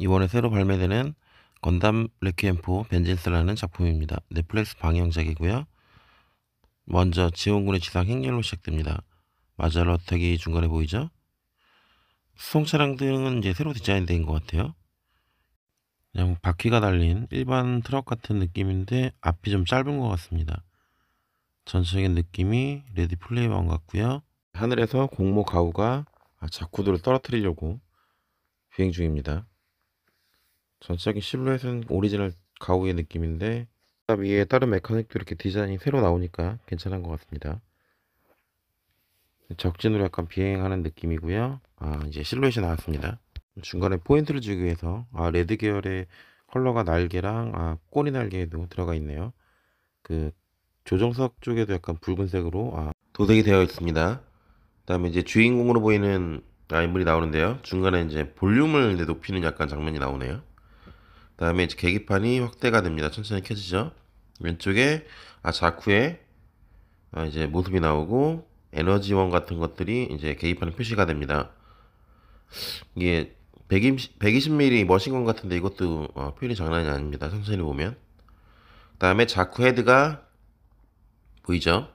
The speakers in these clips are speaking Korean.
이번에 새로 발매되는 건담 레퀴엠포 벤젠스라는 작품입니다. 넷플릭스 방영작이고요. 먼저 지원군의 지상 행렬로 시작됩니다. 마젤러 택이 중간에 보이죠? 수송 차량 등은 이제 새로 디자인된 것 같아요. 그냥 바퀴가 달린 일반 트럭 같은 느낌인데 앞이 좀 짧은 것 같습니다. 전체적인 느낌이 레디 플레이왕 같고요. 하늘에서 공모 가구가자쿠드를 아, 떨어뜨리려고 비행 중입니다. 전체적인 실루엣은 오리지널 가우의 느낌인데 위에 다른 메카닉도 이렇게 디자인이 새로 나오니까 괜찮은 것 같습니다. 적진으로 약간 비행하는 느낌이고요. 아 이제 실루엣이 나왔습니다. 중간에 포인트를 주기 위해서 아 레드 계열의 컬러가 날개랑 아 꼬리 날개에도 들어가 있네요. 그 조정석 쪽에도 약간 붉은색으로 아 도색이 되어 있습니다. 그다음에 이제 주인공으로 보이는 아 인물이 나오는데요. 중간에 이제 볼륨을 높이는 약간 장면이 나오네요. 다음에 이제 계기판이 확대가 됩니다. 천천히 켜지죠. 왼쪽에 아 자쿠의 아, 이제 모습이 나오고 에너지원 같은 것들이 이제 계기판에 표시가 됩니다. 이게 120, 120mm 머신건 같은데 이것도 어, 표현이 장난이 아닙니다. 천천히 보면 그 다음에 자쿠 헤드가 보이죠?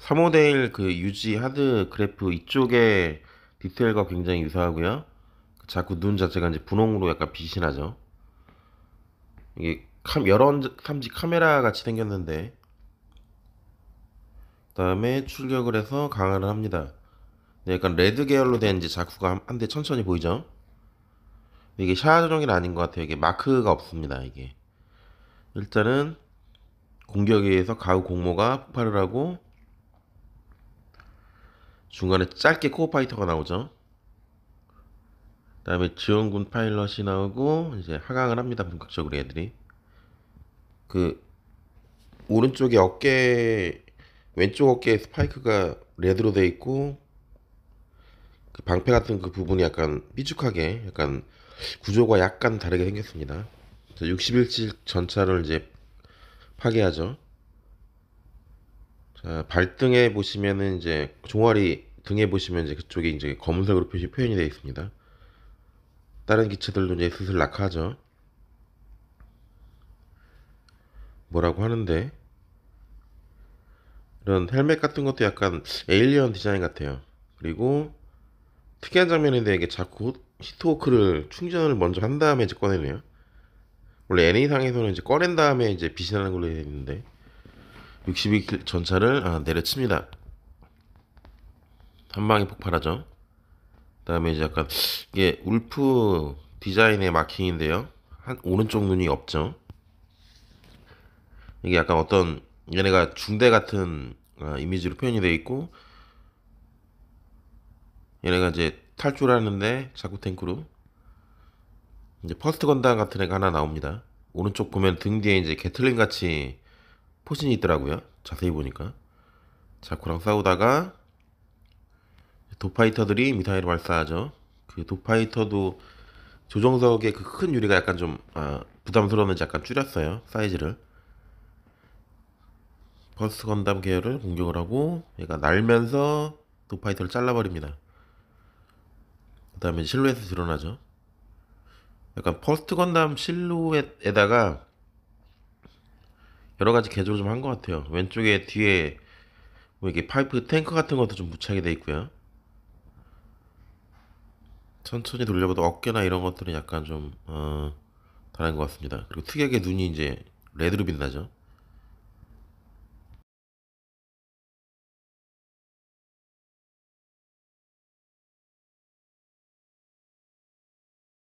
3모델 그 유지 하드 그래프 이쪽에 디테일과 굉장히 유사하고요. 자쿠눈 자체가 이제 분홍으로 약간 빛이 나죠. 이게 캄, 여러 감지 카메라 같이 생겼는데 그 다음에 출력을 해서 강화를 합니다. 약간 레드 계열로 된 이제 자쿠가 한대 천천히 보이죠? 이게 샤 조정이 아닌 것 같아요. 이게 마크가 없습니다. 이게 일단은 공격에 의해서 가우 공모가 폭발을 하고 중간에 짧게 코어 파이터가 나오죠. 그 다음에 지원군 파일럿이 나오고 이제 하강을 합니다 본격적으로 애들이 그 오른쪽에 어깨 왼쪽 어깨에 스파이크가 레드로 돼 있고 그 방패 같은 그 부분이 약간 삐죽하게 약간 구조가 약간 다르게 생겼습니다 61치 전차를 이제 파괴하죠 자, 발등에 보시면은 이제 종아리 등에 보시면 이제 그쪽에 이제 검은색으로 표시 표현이 되어 있습니다 다른 기체들도 이제 슬슬 낙하하죠. 뭐라고 하는데 이런 헬멧 같은 것도 약간 에일리언 디자인 같아요. 그리고 특이한 장면인데 이게 자꾸 히트워크를 충전을 먼저 한 다음에 이제 꺼내네요. 원래 애니상에서는 이제 꺼낸 다음에 이제 빛이 나는 걸로 되는데 62 전차를 아, 내려칩니다. 한 방에 폭발하죠. 그다음에 이제 약간 이게 울프 디자인의 마킹인데요. 한 오른쪽 눈이 없죠. 이게 약간 어떤 얘네가 중대 같은 어, 이미지로 표현이 되어 있고 얘네가 이제 탈출하는데 을 자꾸 탱크로 이제 퍼스트 건담 같은 애가 하나 나옵니다. 오른쪽 보면 등 뒤에 이제 게틀링 같이 포신이 있더라고요. 자세히 보니까 자쿠랑 싸우다가 도파이터들이 미사일을 발사하죠. 그 도파이터도 조정석의 그 큰 유리가 약간 좀 아, 부담스러웠는지 약간 줄였어요 사이즈를. 버스 건담 계열을 공격을 하고 얘가 날면서 도파이터를 잘라버립니다. 그 다음에 실루엣이 드러나죠. 약간 퍼스트 건담 실루엣에다가 여러 가지 개조를 좀 한 것 같아요. 왼쪽에 뒤에 뭐 이게 파이프 탱크 같은 것도 좀 무차게 돼 있고요. 천천히 돌려봐도 어깨나 이런 것들은 약간 좀 어, 다른 것 같습니다. 그리고 특이하게 눈이 이제 레드로 빛나죠.